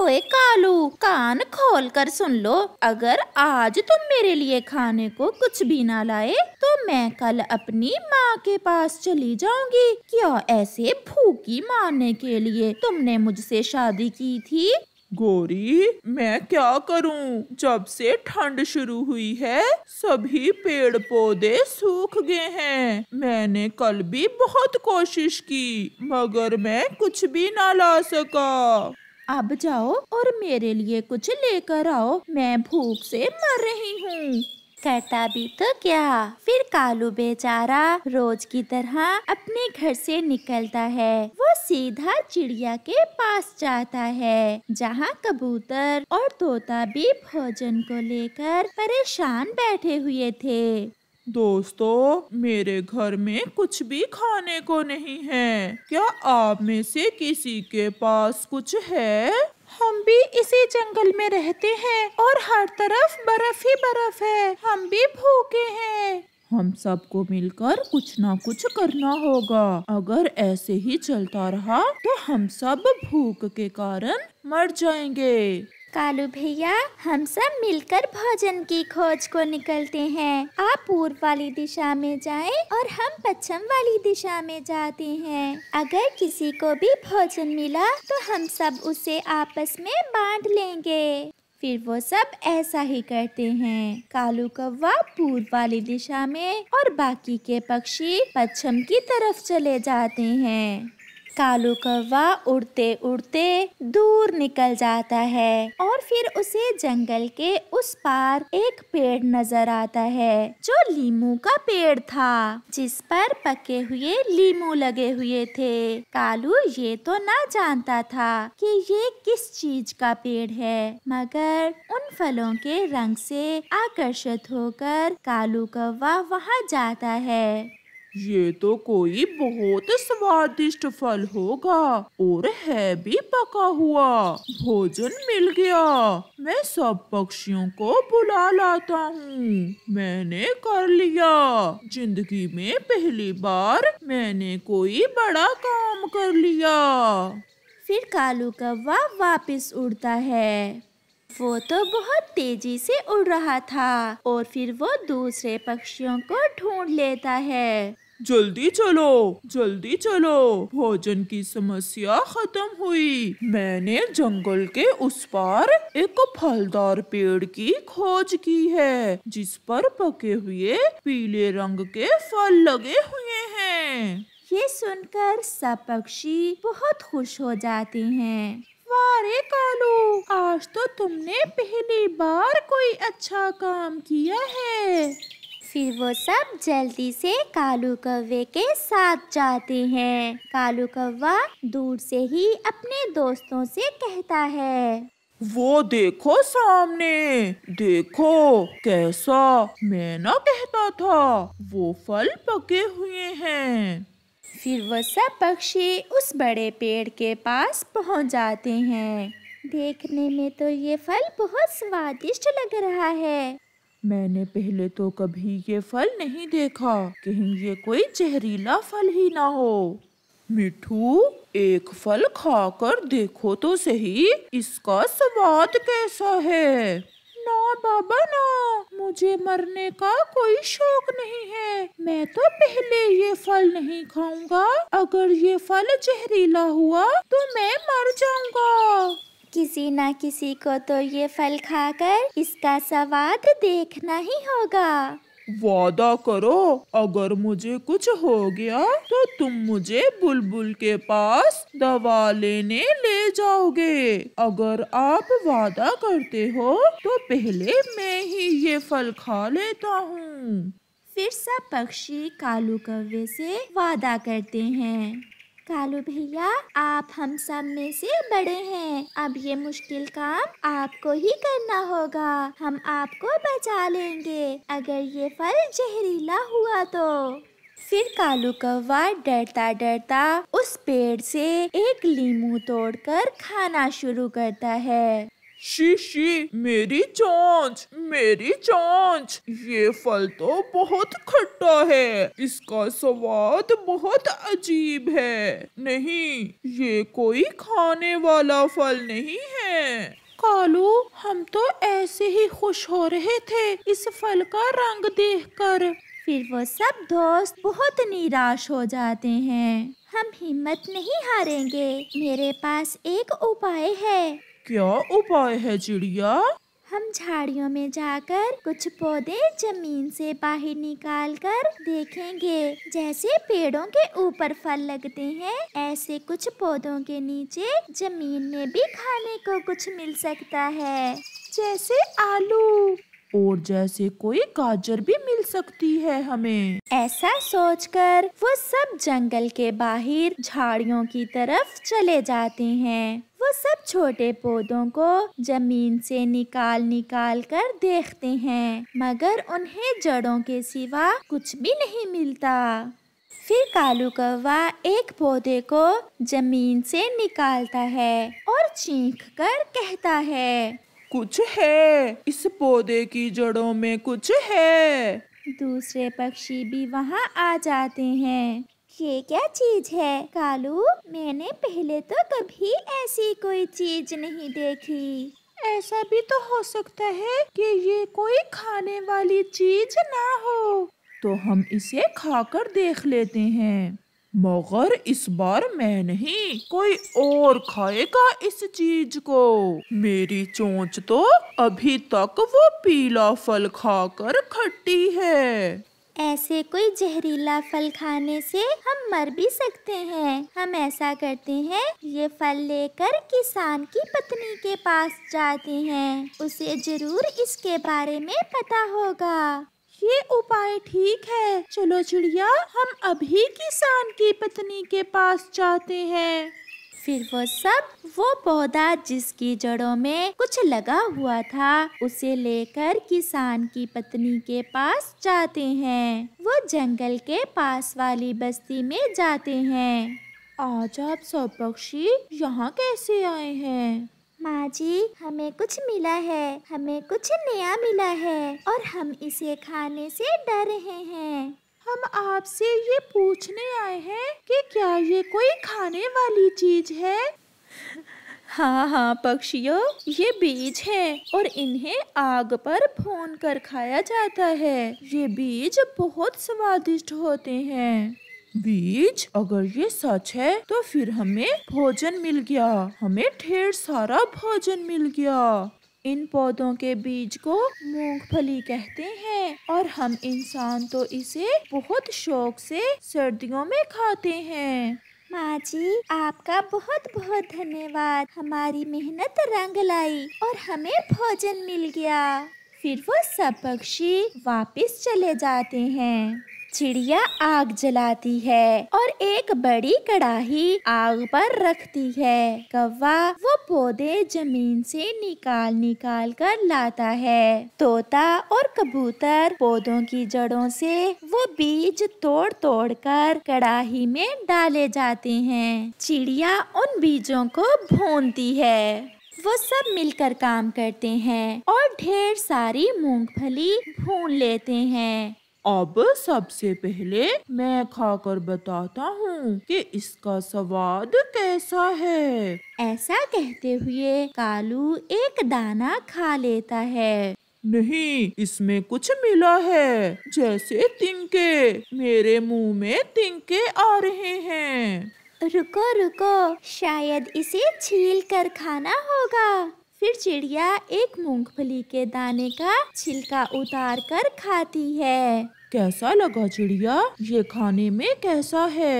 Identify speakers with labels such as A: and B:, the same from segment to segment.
A: ओए कालू कान खोल कर सुन लो अगर आज तुम मेरे लिए खाने को कुछ भी ना लाए तो मैं कल अपनी माँ के पास चली जाऊंगी क्या ऐसे भूखी मारने के लिए तुमने मुझसे शादी की थी गोरी मैं क्या करूं? जब से ठंड शुरू हुई है सभी पेड़ पौधे सूख गए हैं मैंने कल भी बहुत कोशिश की मगर मैं कुछ भी ना ला सका अब जाओ और मेरे लिए कुछ लेकर आओ मैं भूख से मर रही हूँ करता भी तो क्या फिर कालू बेचारा रोज की तरह अपने घर से निकलता है वो सीधा चिड़िया के पास जाता है जहाँ कबूतर और तोता भी भोजन को लेकर परेशान बैठे हुए थे दोस्तों मेरे घर में कुछ भी खाने को नहीं है क्या आप में से किसी के पास कुछ है हम भी इसी जंगल में रहते हैं और हर तरफ बर्फ ही बर्फ है हम भी भूखे हैं हम सबको मिलकर कुछ ना कुछ करना होगा अगर ऐसे ही चलता रहा तो हम सब भूख के कारण मर जाएंगे कालू भैया हम सब मिलकर भोजन की खोज को निकलते हैं आप पूर्व वाली दिशा में जाएं और हम पश्चिम वाली दिशा में जाते हैं अगर किसी को भी भोजन मिला तो हम सब उसे आपस में बांट लेंगे फिर वो सब ऐसा ही करते हैं कालू कौवा पूर्व वाली दिशा में और बाकी के पक्षी पश्चिम की तरफ चले जाते हैं कालू कौवा उड़ते उड़ते दूर निकल जाता है और फिर उसे जंगल के उस पार एक पेड़ नजर आता है जो लीमू का पेड़ था जिस पर पके हुए लीमू लगे हुए थे कालू ये तो ना जानता था कि ये किस चीज का पेड़ है मगर उन फलों के रंग से आकर्षित होकर कालू कौवा वहाँ जाता है ये तो कोई बहुत स्वादिष्ट फल होगा और है भी पका हुआ भोजन मिल गया मैं सब पक्षियों को बुला लाता हूँ मैंने कर लिया जिंदगी में पहली बार मैंने कोई बड़ा काम कर लिया फिर कालू कौवा वापस उड़ता है वो तो बहुत तेजी से उड़ रहा था और फिर वो दूसरे पक्षियों को ढूंढ लेता है जल्दी चलो जल्दी चलो भोजन की समस्या खत्म हुई मैंने जंगल के उस पार एक फलदार पेड़ की खोज की है जिस पर पके हुए पीले रंग के फल लगे हुए हैं ये सुनकर सब पक्षी बहुत खुश हो जाते हैं वारे कालू आज तो तुमने पहली बार कोई अच्छा काम किया है फिर वो सब जल्दी से कालू कौवे के साथ जाते हैं कालू कौवा दूर से ही अपने दोस्तों से कहता है वो देखो सामने देखो कैसा मैं ना कहता था वो फल पके हुए हैं फिर वो सब पक्षी उस बड़े पेड़ के पास पहुंच जाते हैं देखने में तो ये फल बहुत स्वादिष्ट लग रहा है मैंने पहले तो कभी ये फल नहीं देखा कहीं ये कोई जहरीला फल ही ना हो मिठू एक फल खाकर देखो तो सही इसका स्वाद कैसा है ना बाबा ना मुझे मरने का कोई शौक नहीं है मैं तो पहले ये फल नहीं खाऊंगा अगर ये फल जहरीला हुआ तो मैं मर जाऊंगा किसी ना किसी को तो ये फल खाकर इसका स्वाद देखना ही होगा वादा करो अगर मुझे कुछ हो गया तो तुम मुझे बुलबुल के पास दवा लेने ले जाओगे अगर आप वादा करते हो तो पहले मैं ही ये फल खा लेता हूँ फिर सब पक्षी कालू कव्वे से वादा करते हैं कालू भैया आप हम सब में से बड़े हैं अब ये मुश्किल काम आपको ही करना होगा हम आपको बचा लेंगे अगर ये फल जहरीला हुआ तो फिर कालू कौवा डरता डरता उस पेड़ से एक लीमू तोड़कर खाना शुरू करता है शी शी मेरी चोंच मेरी चोंच ये फल तो बहुत खट्टा है इसका स्वाद बहुत अजीब है नहीं ये कोई खाने वाला फल नहीं है कालू हम तो ऐसे ही खुश हो रहे थे इस फल का रंग देखकर फिर वो सब दोस्त बहुत निराश हो जाते हैं हम हिम्मत नहीं हारेंगे मेरे पास एक उपाय है क्या उपाय है चिड़िया हम झाड़ियों में जाकर कुछ पौधे जमीन से बाहर निकाल कर देखेंगे जैसे पेड़ों के ऊपर फल लगते हैं ऐसे कुछ पौधों के नीचे जमीन में भी खाने को कुछ मिल सकता है जैसे आलू और जैसे कोई गाजर भी मिल सकती है हमें ऐसा सोचकर वो सब जंगल के बाहर झाड़ियों की तरफ चले जाते हैं वो सब छोटे पौधों को जमीन से निकाल निकाल कर देखते हैं मगर उन्हें जड़ों के सिवा कुछ भी नहीं मिलता फिर कालू कौवा एक पौधे को जमीन से निकालता है और चीख कर कहता है कुछ है इस पौधे की जड़ों में कुछ है दूसरे पक्षी भी वहाँ आ जाते हैं ये क्या चीज है कालू मैंने पहले तो कभी ऐसी कोई चीज नहीं देखी ऐसा भी तो हो सकता है कि ये कोई खाने वाली चीज ना हो तो हम इसे खाकर देख लेते हैं मगर इस बार मैं नहीं कोई और खाएगा इस चीज को मेरी चोंच तो अभी तक वो पीला फल खाकर खट्टी है ऐसे कोई जहरीला फल खाने से हम मर भी सकते हैं हम ऐसा करते हैं ये फल लेकर किसान की पत्नी के पास जाते हैं उसे जरूर इसके बारे में पता होगा ये उपाय ठीक है चलो चिड़िया हम अभी किसान की पत्नी के पास जाते हैं फिर वो सब वो पौधा जिसकी जड़ों में कुछ लगा हुआ था उसे लेकर किसान की पत्नी के पास जाते हैं वो जंगल के पास वाली बस्ती में जाते हैं आज आप सब पक्षी यहाँ कैसे आए हैं माँ जी हमें कुछ मिला है हमें कुछ नया मिला है और हम इसे खाने से डर रहे हैं हम आपसे ये पूछने आए हैं कि क्या ये कोई खाने वाली चीज है हाँ हाँ पक्षियों ये बीज है और इन्हें आग पर भून कर खाया जाता है ये बीज बहुत स्वादिष्ट होते हैं बीज अगर ये सच है तो फिर हमें भोजन मिल गया हमें ढेर सारा भोजन मिल गया इन पौधों के बीज को मूंगफली कहते हैं और हम इंसान तो इसे बहुत शौक से सर्दियों में खाते हैं माँ जी आपका बहुत बहुत धन्यवाद हमारी मेहनत रंग लाई और हमें भोजन मिल गया फिर वो सब पक्षी वापस चले जाते हैं चिड़िया आग जलाती है और एक बड़ी कड़ाही आग पर रखती है कौवा वो पौधे जमीन से निकाल निकाल कर लाता है तोता और कबूतर पौधों की जड़ों से वो बीज तोड़ तोड़ कर कड़ाही में डाले जाते हैं चिड़िया उन बीजों को भूनती है वो सब मिलकर काम करते हैं और ढेर सारी मूंगफली भून लेते हैं अब सबसे पहले मैं खाकर बताता हूँ कि इसका स्वाद कैसा है ऐसा कहते हुए कालू एक दाना खा लेता है नहीं इसमें कुछ मिला है जैसे तिनके मेरे मुंह में तिनके आ रहे हैं रुको रुको शायद इसे छील कर खाना होगा फिर चिड़िया एक मूंगफली के दाने का छिलका उतार कर खाती है कैसा लगा चिड़िया ये खाने में कैसा है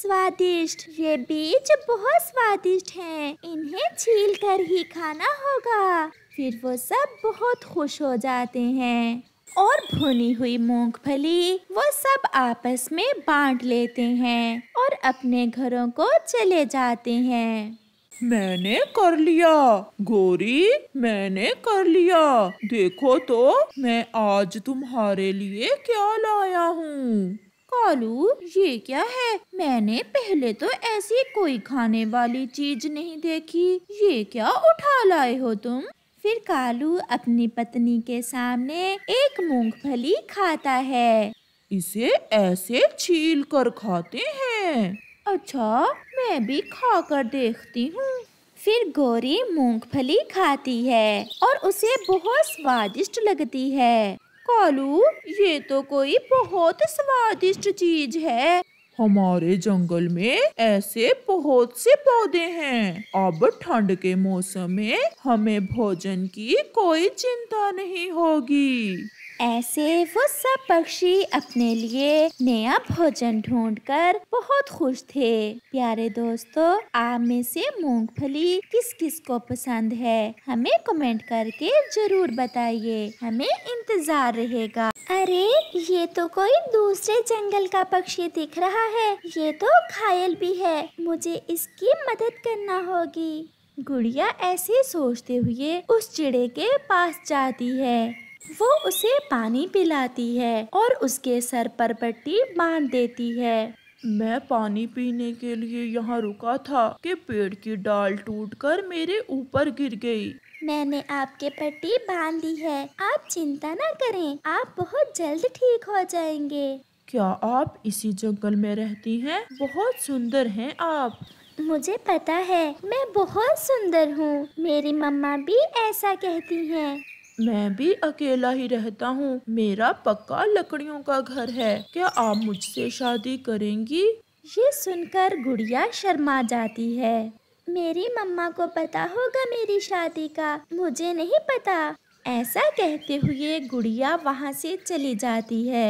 A: स्वादिष्ट ये बीज बहुत स्वादिष्ट हैं इन्हें छील कर ही खाना होगा फिर वो सब बहुत खुश हो जाते हैं और भुनी हुई मूंगफली वो सब आपस में बांट लेते हैं और अपने घरों को चले जाते हैं मैंने कर लिया गोरी मैंने कर लिया देखो तो मैं आज तुम्हारे लिए क्या लाया हूँ कालू ये क्या है मैंने पहले तो ऐसी कोई खाने वाली चीज नहीं देखी ये क्या उठा लाए हो तुम फिर कालू अपनी पत्नी के सामने एक मूंगफली खाता है इसे ऐसे छील कर खाते हैं अच्छा मैं भी खा कर देखती हूँ फिर गौरी मूंगफली खाती है और उसे बहुत स्वादिष्ट लगती है कालू ये तो कोई बहुत स्वादिष्ट चीज है हमारे जंगल में ऐसे बहुत से पौधे हैं अब ठंड के मौसम में हमें भोजन की कोई चिंता नहीं होगी ऐसे वो सब पक्षी अपने लिए नया भोजन ढूंढकर बहुत खुश थे प्यारे दोस्तों आप में से मूंगफली किस किस को पसंद है हमें कमेंट करके जरूर बताइए हमें इंतजार रहेगा अरे ये तो कोई दूसरे जंगल का पक्षी दिख रहा है ये तो घायल भी है मुझे इसकी मदद करना होगी गुड़िया ऐसे सोचते हुए उस चिड़े के पास जाती है वो उसे पानी पिलाती है और उसके सर पर पट्टी बांध देती है मैं पानी पीने के लिए यहाँ रुका था कि पेड़ की डाल टूटकर मेरे ऊपर गिर गई मैंने आपके पट्टी बांध ली है आप चिंता ना करें आप बहुत जल्द ठीक हो जाएंगे क्या आप इसी जंगल में रहती हैं? बहुत सुंदर हैं आप मुझे पता है मैं बहुत सुंदर हूँ मेरी मम्मा भी ऐसा कहती हैं। मैं भी अकेला ही रहता हूँ मेरा पक्का लकड़ियों का घर है क्या आप मुझसे शादी करेंगी ये सुनकर गुड़िया शर्मा जाती है मेरी मम्मा को पता होगा मेरी शादी का मुझे नहीं पता ऐसा कहते हुए गुड़िया वहाँ से चली जाती है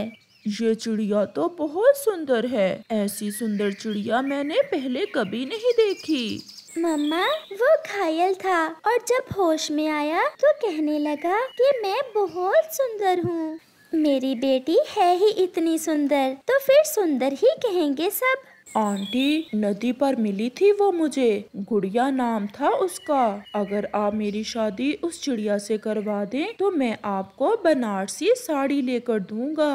A: ये चिड़िया तो बहुत सुंदर है ऐसी सुंदर चिड़िया मैंने पहले कभी नहीं देखी मम्मा वो घायल था और जब होश में आया तो कहने लगा कि मैं बहुत सुंदर हूँ मेरी बेटी है ही इतनी सुंदर तो फिर सुंदर ही कहेंगे सब आंटी नदी पर मिली थी वो मुझे गुड़िया नाम था उसका अगर आप मेरी शादी उस चिड़िया से करवा दें तो मैं आपको बनारसी साड़ी लेकर दूंगा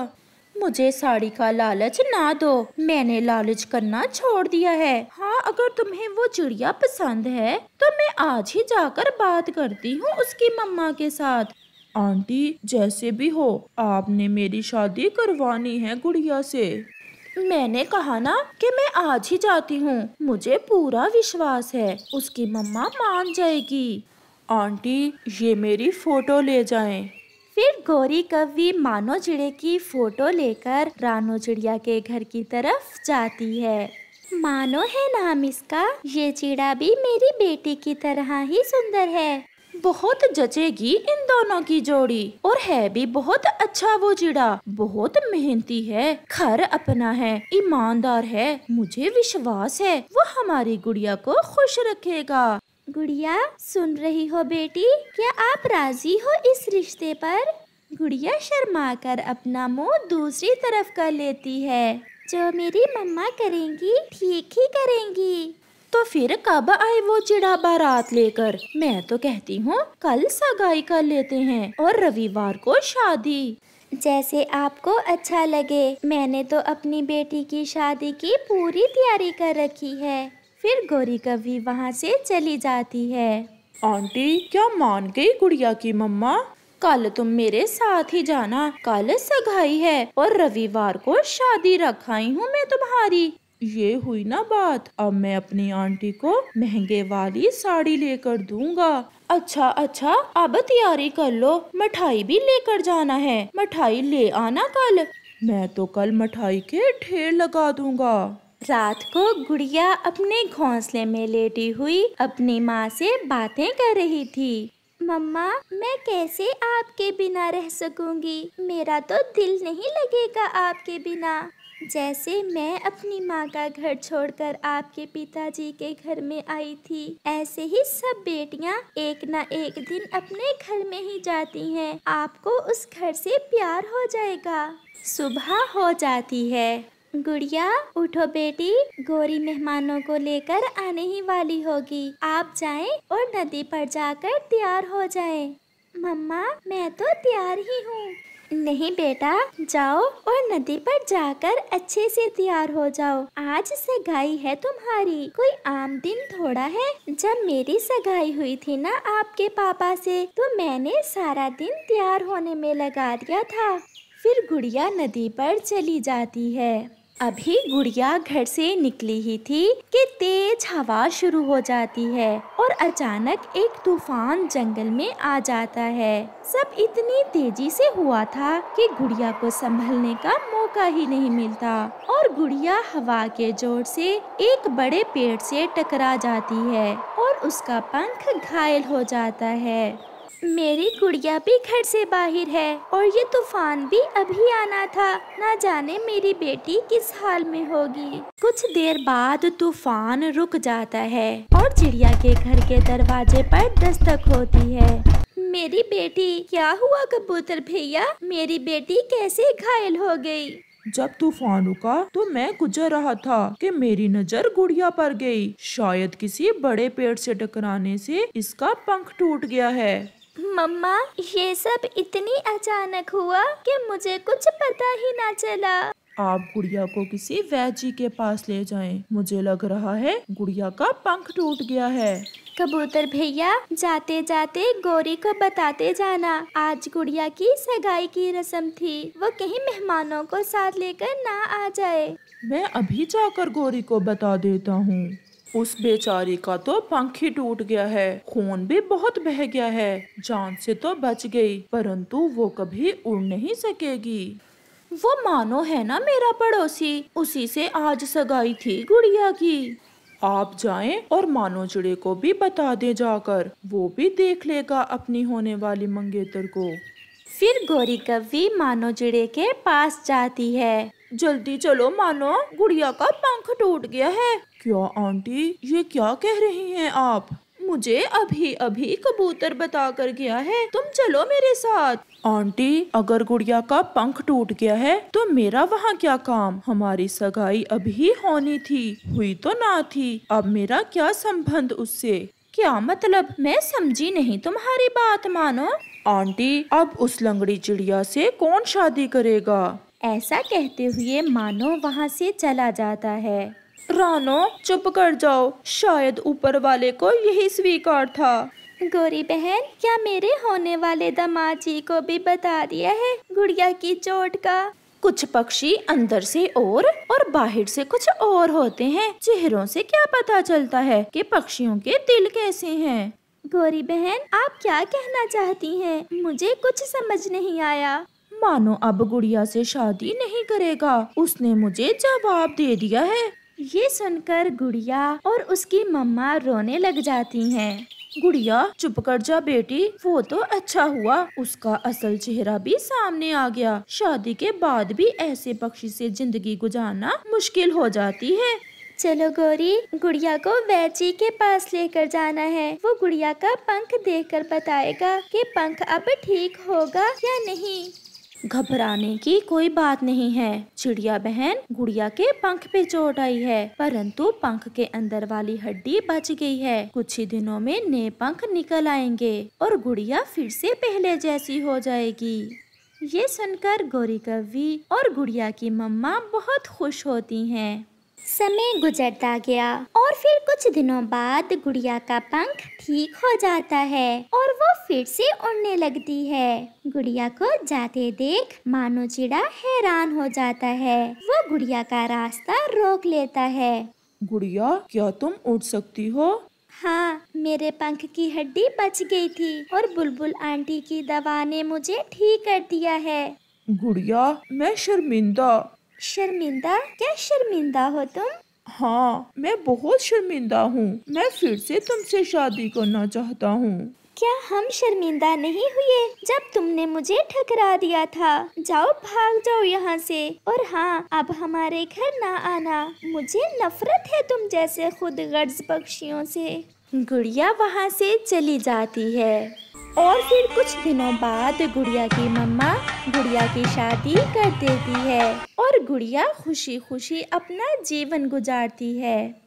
A: मुझे साड़ी का लालच ना दो मैंने लालच करना छोड़ दिया है हाँ अगर तुम्हें वो चिड़िया पसंद है तो मैं आज ही जाकर बात करती हूँ उसकी मम्मा के साथ आंटी जैसे भी हो आपने मेरी शादी करवानी है गुड़िया से मैंने कहा ना कि मैं आज ही जाती हूँ मुझे पूरा विश्वास है उसकी मम्मा मान जाएगी आंटी ये मेरी फोटो ले जाएं। फिर गौरी कवि मानो चिड़े की फोटो लेकर रानो चिड़िया के घर की तरफ जाती है मानो है नाम इसका ये चिड़ा भी मेरी बेटी की तरह ही सुंदर है बहुत जचेगी इन दोनों की जोड़ी और है भी बहुत अच्छा वो चिड़ा बहुत मेहनती है खर अपना है ईमानदार है मुझे विश्वास है वो हमारी गुड़िया को खुश रखेगा गुड़िया सुन रही हो बेटी क्या आप राजी हो इस रिश्ते पर गुड़िया शर्मा कर अपना मुंह दूसरी तरफ कर लेती है जो मेरी मम्मा करेंगी ठीक ही करेंगी तो फिर कब आए वो चिड़ा बारात लेकर मैं तो कहती हूँ कल सगाई कर लेते हैं और रविवार को शादी जैसे आपको अच्छा लगे मैंने तो अपनी बेटी की शादी की पूरी तैयारी कर रखी है फिर गौरी कभी वहाँ से चली जाती है आंटी क्या मान गई गुड़िया की मम्मा कल तुम मेरे साथ ही जाना कल सगाई है और रविवार को शादी रखाई हूँ मैं तुम्हारी ये हुई ना बात अब मैं अपनी आंटी को महंगे वाली साड़ी लेकर दूंगा अच्छा अच्छा अब तैयारी कर लो मिठाई भी लेकर जाना है मिठाई ले आना कल मैं तो कल मिठाई के ढेर लगा दूंगा रात को गुड़िया अपने घोंसले में लेटी हुई अपनी माँ से बातें कर रही थी मम्मा मैं कैसे आपके बिना रह सकूंगी मेरा तो दिल नहीं लगेगा आपके बिना जैसे मैं अपनी माँ का घर छोड़कर आपके पिताजी के घर में आई थी ऐसे ही सब बेटियाँ एक ना एक दिन अपने घर में ही जाती हैं आपको उस घर से प्यार हो जाएगा सुबह हो जाती है गुड़िया उठो बेटी गोरी मेहमानों को लेकर आने ही वाली होगी आप जाएं और नदी पर जाकर तैयार हो जाएं। मम्मा मैं तो तैयार ही हूँ नहीं बेटा जाओ और नदी पर जाकर अच्छे से तैयार हो जाओ आज सगाई है तुम्हारी कोई आम दिन थोड़ा है जब मेरी सगाई हुई थी ना आपके पापा से तो मैंने सारा दिन तैयार होने में लगा दिया था फिर गुड़िया नदी पर चली जाती है अभी गुड़िया घर से निकली ही थी कि तेज हवा शुरू हो जाती है और अचानक एक तूफान जंगल में आ जाता है सब इतनी तेजी से हुआ था कि गुड़िया को संभलने का मौका ही नहीं मिलता और गुड़िया हवा के जोर से एक बड़े पेड़ से टकरा जाती है और उसका पंख घायल हो जाता है मेरी गुड़िया भी घर से बाहर है और ये तूफान भी अभी आना था ना जाने मेरी बेटी किस हाल में होगी कुछ देर बाद तूफान रुक जाता है और चिड़िया के घर के दरवाजे पर दस्तक होती है मेरी बेटी क्या हुआ कबूतर भैया मेरी बेटी कैसे घायल हो गई जब तूफान रुका तो मैं गुजर रहा था कि मेरी नजर गुड़िया पर गई शायद किसी बड़े पेड़ से टकराने से इसका पंख टूट गया है मम्मा ये सब इतनी अचानक हुआ कि मुझे कुछ पता ही ना चला आप गुड़िया को किसी वैजी के पास ले जाएं। मुझे लग रहा है गुड़िया का पंख टूट गया है कबूतर भैया जाते जाते गोरी को बताते जाना आज गुड़िया की सगाई की रस्म थी वो कहीं मेहमानों को साथ लेकर ना आ जाए मैं अभी जाकर गौरी को बता देता हूँ उस बेचारी का तो पंख ही टूट गया है खून भी बहुत बह गया है जान से तो बच गई परंतु वो कभी उड़ नहीं सकेगी वो मानो है ना मेरा पड़ोसी उसी से आज सगाई थी गुड़िया की आप जाएं और मानो जुड़े को भी बता दें जाकर वो भी देख लेगा अपनी होने वाली मंगेतर को फिर गौरी कवि मानो जुड़े के पास जाती है जल्दी चलो मानो गुड़िया का पंख टूट गया है क्या आंटी ये क्या कह रही हैं आप मुझे अभी अभी कबूतर बता कर गया है तुम चलो मेरे साथ आंटी अगर गुड़िया का पंख टूट गया है तो मेरा वहाँ क्या काम हमारी सगाई अभी होनी थी हुई तो ना थी अब मेरा क्या संबंध उससे क्या मतलब मैं समझी नहीं तुम्हारी बात मानो आंटी अब उस लंगड़ी चिड़िया से कौन शादी करेगा ऐसा कहते हुए मानो वहाँ से चला जाता है रानो चुप कर जाओ शायद ऊपर वाले को यही स्वीकार था गोरी बहन क्या मेरे होने वाले दमा जी को भी बता दिया है गुड़िया की चोट का कुछ पक्षी अंदर से और और बाहर से कुछ और होते हैं चेहरों से क्या पता चलता है कि पक्षियों के दिल कैसे हैं गोरी बहन आप क्या कहना चाहती हैं मुझे कुछ समझ नहीं आया मानो अब गुड़िया से शादी नहीं करेगा उसने मुझे जवाब दे दिया है ये सुनकर गुड़िया और उसकी मम्मा रोने लग जाती हैं। गुड़िया चुप कर जा बेटी वो तो अच्छा हुआ उसका असल चेहरा भी सामने आ गया शादी के बाद भी ऐसे पक्षी से जिंदगी गुजारना मुश्किल हो जाती है चलो गौरी गुड़िया को वैची के पास लेकर जाना है वो गुड़िया का पंख देखकर बताएगा कि पंख अब ठीक होगा या नहीं घबराने की कोई बात नहीं है चिड़िया बहन गुड़िया के पंख पे चोट आई है परंतु पंख के अंदर वाली हड्डी बच गई है कुछ ही दिनों में नए पंख निकल आएंगे और गुड़िया फिर से पहले जैसी हो जाएगी ये सुनकर गौरी कवि और गुड़िया की मम्मा बहुत खुश होती हैं समय गुजरता गया और फिर कुछ दिनों बाद गुड़िया का पंख ठीक हो जाता है और वो फिर से उड़ने लगती है गुड़िया को जाते देख मानो चिड़ा हैरान हो जाता है वो गुड़िया का रास्ता रोक लेता है गुड़िया क्या तुम उड़ सकती हो हाँ मेरे पंख की हड्डी बच गई थी और बुलबुल आंटी की दवा ने मुझे ठीक कर दिया है गुड़िया मैं शर्मिंदा शर्मिंदा क्या शर्मिंदा हो तुम हाँ मैं बहुत शर्मिंदा हूँ मैं फिर से तुमसे शादी करना चाहता हूँ क्या हम शर्मिंदा नहीं हुए जब तुमने मुझे ठकरा दिया था जाओ भाग जाओ यहाँ से और हाँ अब हमारे घर ना आना मुझे नफरत है तुम जैसे खुद गर्ज पक्षियों से गुड़िया वहाँ से चली जाती है और फिर कुछ दिनों बाद गुड़िया की मम्मा गुड़िया की शादी कर देती है और गुड़िया खुशी खुशी अपना जीवन गुजारती है